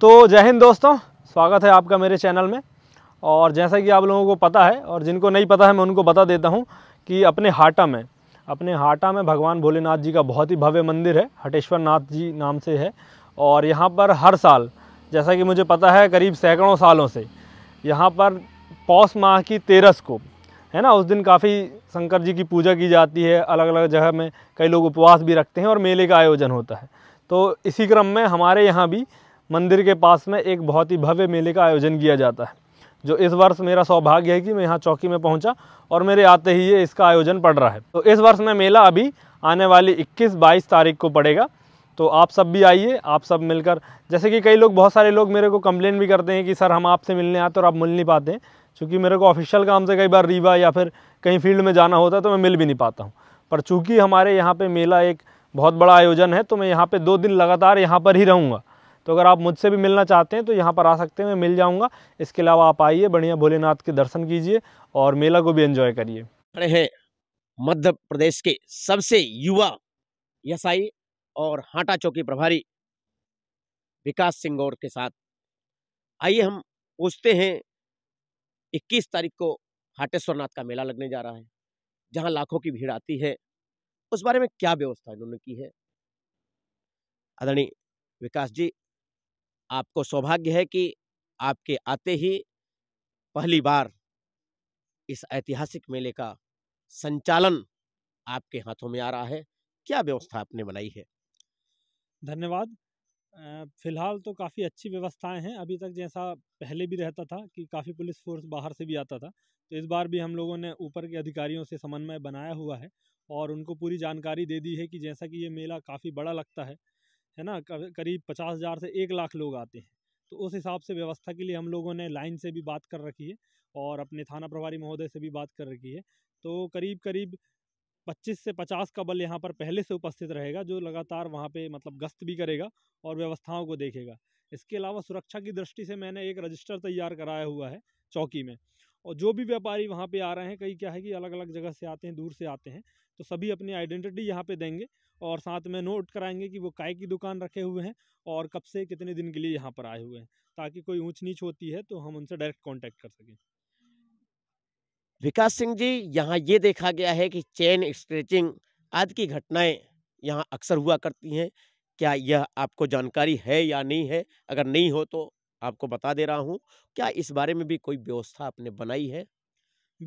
तो जय हिंद दोस्तों स्वागत है आपका मेरे चैनल में और जैसा कि आप लोगों को पता है और जिनको नहीं पता है मैं उनको बता देता हूँ कि अपने हाटा में अपने हाटा में भगवान भोलेनाथ जी का बहुत ही भव्य मंदिर है हटेश्वर नाथ जी नाम से है और यहाँ पर हर साल जैसा कि मुझे पता है करीब सैकड़ों सालों से यहाँ पर पौष माह की तेरस को है ना उस दिन काफ़ी शंकर जी की पूजा की जाती है अलग अलग जगह में कई लोग उपवास भी रखते हैं और मेले का आयोजन होता है तो इसी क्रम में हमारे यहाँ भी मंदिर के पास में एक बहुत ही भव्य मेले का आयोजन किया जाता है जो इस वर्ष मेरा सौभाग्य है कि मैं यहाँ चौकी में पहुँचा और मेरे आते ही ये इसका आयोजन पड़ रहा है तो इस वर्ष में मेला अभी आने वाली इक्कीस बाईस तारीख को पड़ेगा तो आप सब भी आइए आप सब मिलकर जैसे कि कई लोग बहुत सारे लोग मेरे को कंप्लेन भी करते हैं कि सर हम आपसे मिलने आते और आप मिल नहीं पाते क्योंकि मेरे को ऑफिशियल काम से कई बार रीवा या फिर कहीं फील्ड में जाना होता है तो मैं मिल भी नहीं पाता हूँ पर चूँकि हमारे यहाँ पर मेला एक बहुत बड़ा आयोजन है तो मैं यहाँ पर दो दिन लगातार यहाँ पर ही रहूँगा तो अगर आप मुझसे भी मिलना चाहते हैं तो यहाँ पर आ सकते हैं मैं मिल जाऊँगा इसके अलावा आप आइए बढ़िया भोलेनाथ के दर्शन कीजिए और मेला को भी एंजॉय करिए खड़े हैं मध्य प्रदेश के सबसे युवा यसाई और हाटा चौकी प्रभारी विकास सिंह के साथ आइए हम पूछते हैं 21 तारीख को हाटेश्वरनाथ का मेला लगने जा रहा है जहां लाखों की भीड़ आती है उस बारे में क्या व्यवस्था इन्होंने की है आदरणीय विकास जी आपको सौभाग्य है कि आपके आते ही पहली बार इस ऐतिहासिक मेले का संचालन आपके हाथों में आ रहा है क्या व्यवस्था आपने बनाई है धन्यवाद फिलहाल तो काफ़ी अच्छी व्यवस्थाएं हैं अभी तक जैसा पहले भी रहता था कि काफ़ी पुलिस फोर्स बाहर से भी आता था तो इस बार भी हम लोगों ने ऊपर के अधिकारियों से समन्वय बनाया हुआ है और उनको पूरी जानकारी दे दी है कि जैसा कि ये मेला काफ़ी बड़ा लगता है है ना करीब पचास हज़ार से एक लाख लोग आते हैं तो उस हिसाब से व्यवस्था के लिए हम लोगों ने लाइन से भी बात कर रखी है और अपने थाना प्रभारी महोदय से भी बात कर रखी है तो करीब करीब पच्चीस से पचास का बल यहाँ पर पहले से उपस्थित रहेगा जो लगातार वहाँ पे मतलब गश्त भी करेगा और व्यवस्थाओं को देखेगा इसके अलावा सुरक्षा की दृष्टि से मैंने एक रजिस्टर तैयार कराया हुआ है चौकी में और जो भी व्यापारी वहाँ पे आ रहे हैं कई क्या है कि अलग अलग जगह से आते हैं दूर से आते हैं तो सभी अपनी आइडेंटिटी यहाँ पे देंगे और साथ में नोट कराएंगे कि वो काय की दुकान रखे हुए हैं और कब से कितने दिन के लिए यहाँ पर आए हुए हैं ताकि कोई ऊँच नीच होती है तो हम उनसे डायरेक्ट कॉन्टेक्ट कर सकें विकास सिंह जी यहाँ ये देखा गया है कि चेन स्ट्रेचिंग आदि की घटनाएं यहाँ अक्सर हुआ करती हैं क्या यह आपको जानकारी है या नहीं है अगर नहीं हो तो आपको बता दे रहा हूँ क्या इस बारे में भी कोई व्यवस्था आपने बनाई है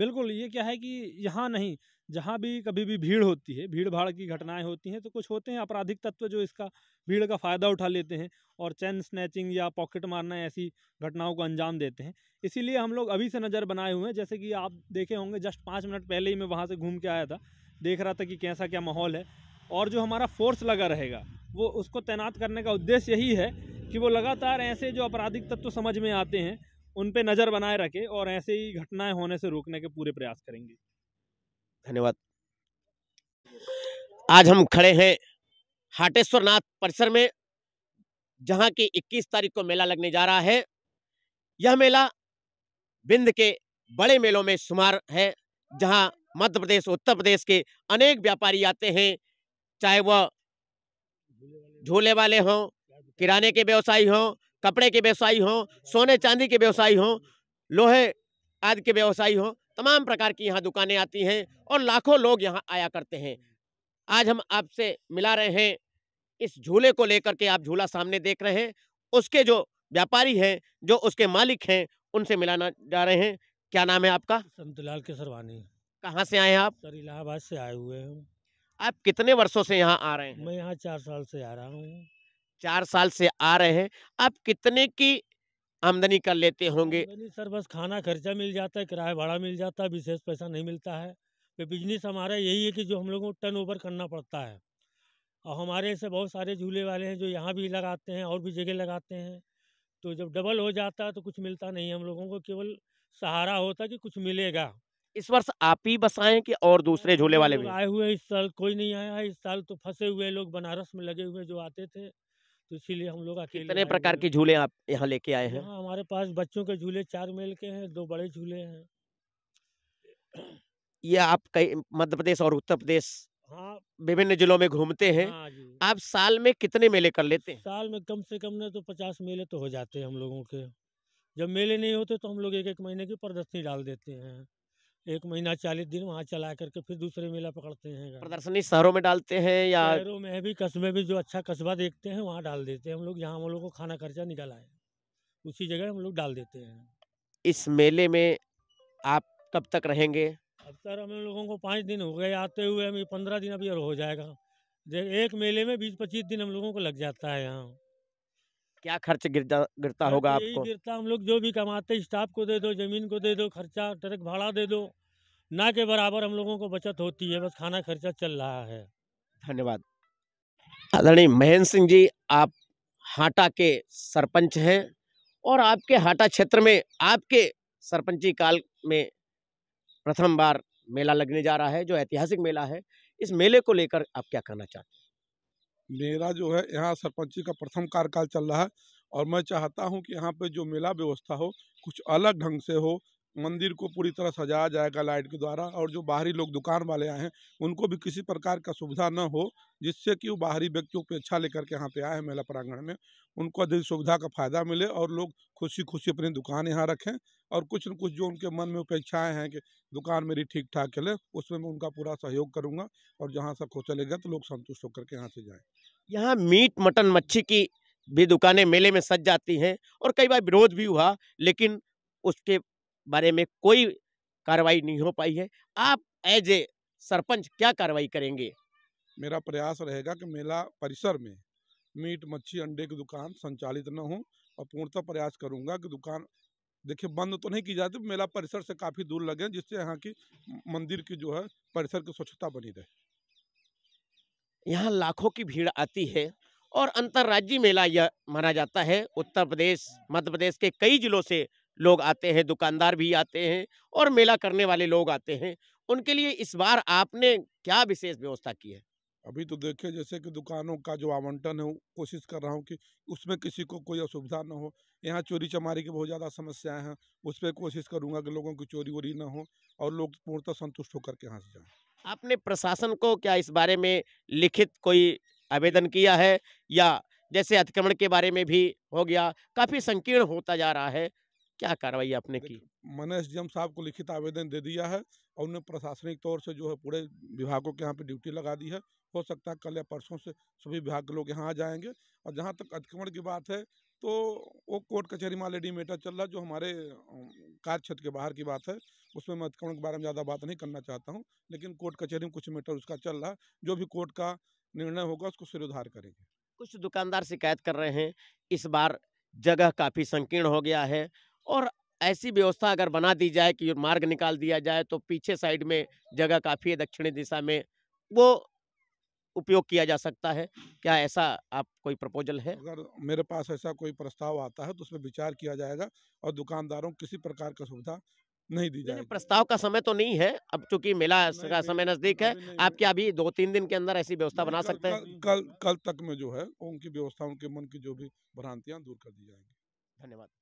बिल्कुल ये क्या है कि यहाँ नहीं जहाँ भी कभी भी भीड़ होती है भीड़ भाड़ की घटनाएं होती हैं तो कुछ होते हैं आपराधिक तत्व जो इसका भीड़ का फ़ायदा उठा लेते हैं और चैन स्नैचिंग या पॉकेट मारना ऐसी घटनाओं को अंजाम देते हैं इसीलिए हम लोग अभी से नज़र बनाए हुए हैं जैसे कि आप देखे होंगे जस्ट पाँच मिनट पहले ही मैं वहाँ से घूम के आया था देख रहा था कि कैसा क्या माहौल है और जो हमारा फोर्स लगा रहेगा वो उसको तैनात करने का उद्देश्य यही है कि वो लगातार ऐसे जो आपराधिक तत्व समझ में आते हैं उन पर नज़र बनाए रखें और ऐसे ही घटनाएँ होने से रोकने के पूरे प्रयास करेंगे धन्यवाद आज हम खड़े हैं हाटेश्वर नाथ परिसर में जहां की 21 तारीख को मेला लगने जा रहा है यह मेला बिंद के बड़े मेलों में शुमार है जहां मध्य प्रदेश उत्तर प्रदेश के अनेक व्यापारी आते हैं चाहे वह झूले वाले हों किराने के व्यवसायी हों कपड़े के व्यवसायी हों सोने चांदी के व्यवसायी हों लोहे आदि के व्यवसायी हों तमाम प्रकार की यहाँ दुकानें आती हैं और लाखों लोग यहाँ आया करते हैं आज हम आपसे मिला रहे हैं इस झूले को लेकर के आप झूला सामने देख रहे हैं उसके जो व्यापारी हैं जो उसके मालिक हैं उनसे मिलाना जा रहे हैं क्या नाम है आपका संतलाल केसरवानी कहाँ से आए हैं आप सर इलाहाबाद से आए हुए हैं आप कितने वर्षों से यहाँ आ रहे हैं मैं यहाँ चार साल से आ रहा हूँ चार साल से आ रहे हैं आप कितने की आमदनी कर लेते होंगे सर बस खाना खर्चा मिल जाता है किराया भाड़ा मिल जाता है विशेष पैसा नहीं मिलता है बिजनेस हमारा यही है कि जो हम लोगों को टर्न ओवर करना पड़ता है और हमारे ऐसे बहुत सारे झूले वाले हैं जो यहाँ भी लगाते हैं और भी जगह लगाते हैं तो जब डबल हो जाता है तो कुछ मिलता नहीं हम लोगों को केवल सहारा होता कि कुछ मिलेगा इस वर्ष आप ही बसाए कि और दूसरे झूले वाले भी आए हुए इस साल कोई नहीं आया है इस साल तो फंसे हुए लोग बनारस में लगे हुए जो आते थे तो इसीलिए हम लोग अकेले कितने प्रकार के झूले आप यहाँ लेके आए हैं हमारे पास बच्चों के झूले चार मेल के हैं दो बड़े झूले हैं ये आप कई मध्य प्रदेश और उत्तर प्रदेश हाँ विभिन्न जिलों में घूमते हैं हाँ आप साल में कितने मेले कर लेते हैं साल में कम से कम ना तो पचास मेले तो हो जाते हैं हम लोगों के जब मेले नहीं होते तो हम लोग एक एक महीने की प्रदर्शनी डाल देते हैं एक महीना चालीस दिन वहाँ चला करके फिर दूसरे मेला पकड़ते हैं प्रदर्शनी शहरों में डालते हैं या शहरों में भी कस्बे में जो अच्छा कस्बा देखते हैं वहाँ डाल देते हैं हम लोग यहाँ हम लोग को खाना खर्चा निकल आए उसी जगह हम लोग डाल देते हैं इस मेले में आप कब तक रहेंगे अब सर हम लोगों को पाँच दिन हो गए आते हुए हमें पंद्रह दिन अभी और हो जाएगा एक मेले में बीस पच्चीस दिन हम लोगों को लग जाता है यहाँ क्या खर्च गिरता गिरता होगा आपको गिरता हम लोग जो भी कमाते स्टाफ को दे दो जमीन को दे दो खर्चा ट्रक भाड़ा दे दो ना के बराबर हम लोगों को बचत होती है बस खाना खर्चा चल रहा है धन्यवाद आदरणीय महेंद्र सिंह जी आप हाटा के सरपंच हैं और आपके हाटा क्षेत्र में आपके सरपंची काल में प्रथम बार मेला लगने जा रहा है जो ऐतिहासिक मेला है इस मेले को लेकर आप क्या कहना चाहते हैं मेरा जो है यहाँ सरपंची का प्रथम कार्यकाल चल रहा है और मैं चाहता हूँ कि यहाँ पे जो मेला व्यवस्था हो कुछ अलग ढंग से हो मंदिर को पूरी तरह सजाया जाएगा लाइट के द्वारा और जो बाहरी लोग दुकान वाले आए हैं उनको भी किसी प्रकार का सुविधा न हो जिससे कि वो बाहरी व्यक्तियों की इच्छा लेकर के यहाँ पे आए हैं मेला प्रांगण में उनको अधिक सुविधा का फायदा मिले और लोग खुशी खुशी अपनी दुकान यहाँ रखें और कुछ न कुछ जो उनके मन में अपेक्षाएँ हैं कि दुकान मेरी ठीक ठाक चले उसमें मैं उनका पूरा सहयोग करूँगा और जहाँ सब हो चलेगा तो लोग संतुष्ट होकर के यहाँ से जाएँ यहाँ मीट मटन मच्छी की भी दुकानें मेले में सज जाती हैं और कई बार विरोध भी हुआ लेकिन उसके बारे में कोई कार्रवाई नहीं हो पाई है आप एज ए सरपंच क्या कार्रवाई करेंगे मेरा प्रयास रहेगा कि मेला परिसर में मीट मच्छी अंडे की दुकान संचालित न हो और पूर्णतः प्रयास करूंगा कि दुकान देखिए बंद तो नहीं की जाती मेला परिसर से काफ़ी दूर लगे जिससे यहाँ की मंदिर की जो है परिसर की स्वच्छता बनी रहे यहाँ लाखों की भीड़ आती है और अंतर्राज्यीय मेला यह माना जाता है उत्तर प्रदेश मध्य प्रदेश के कई जिलों से लोग आते हैं दुकानदार भी आते हैं और मेला करने वाले लोग आते हैं उनके लिए इस बार आपने क्या विशेष व्यवस्था की है अभी तो देखिए जैसे कि दुकानों का जो आवंटन है कोशिश कर रहा हूँ कि उसमें किसी को कोई असुविधा ना हो यहाँ चोरी चमारी की बहुत ज़्यादा समस्याएं हैं उस पर कोशिश करूँगा कि लोगों की चोरी वोरी ना हो और लोग पूर्णतः संतुष्ट होकर के यहाँ से जाएँ आपने प्रशासन को क्या इस बारे में लिखित कोई आवेदन किया है या जैसे अतिक्रमण के बारे में भी हो गया काफ़ी संकीर्ण होता जा रहा है क्या कार्रवाई आपने की मैंने एस साहब को लिखित आवेदन दे दिया है और उन्हें प्रशासनिक तौर से जो है पूरे विभागों के यहाँ पे ड्यूटी लगा दी है हो सकता है कल या परसों से सभी विभाग के लोग यहाँ आ जाएंगे और जहाँ तक अतिक्रमण की बात है तो वो कोर्ट कचहरी माले डी मेटर चल रहा है जो हमारे कार्य क्षेत्र के बाहर की बात है उसमें मैं अतिक्रमण के बारे में ज़्यादा बात नहीं करना चाहता हूँ लेकिन कोर्ट कचहरी में कुछ मेटर उसका चल रहा है जो भी कोर्ट का निर्णय होगा उसको सिरोधार करेंगे कुछ दुकानदार शिकायत कर रहे हैं इस बार जगह काफ़ी संकीर्ण हो गया है और ऐसी व्यवस्था अगर बना दी जाए कि मार्ग निकाल दिया जाए तो पीछे साइड में जगह काफ़ी है दक्षिणी दिशा में वो उपयोग किया जा सकता है क्या ऐसा आप कोई प्रपोजल है अगर मेरे पास ऐसा कोई प्रस्ताव आता है तो उसमें विचार किया जाएगा और दुकानदारों किसी प्रकार का सुविधा नहीं दी जाएगी प्रस्ताव का समय तो नहीं है अब चूंकि मेला का समय नजदीक है आप क्या अभी दो तीन दिन के अंदर ऐसी व्यवस्था बना सकते हैं कल कल तक में जो है उनकी व्यवस्था उनके मन की जो भी भ्रांतियाँ दूर कर दी जाएंगी धन्यवाद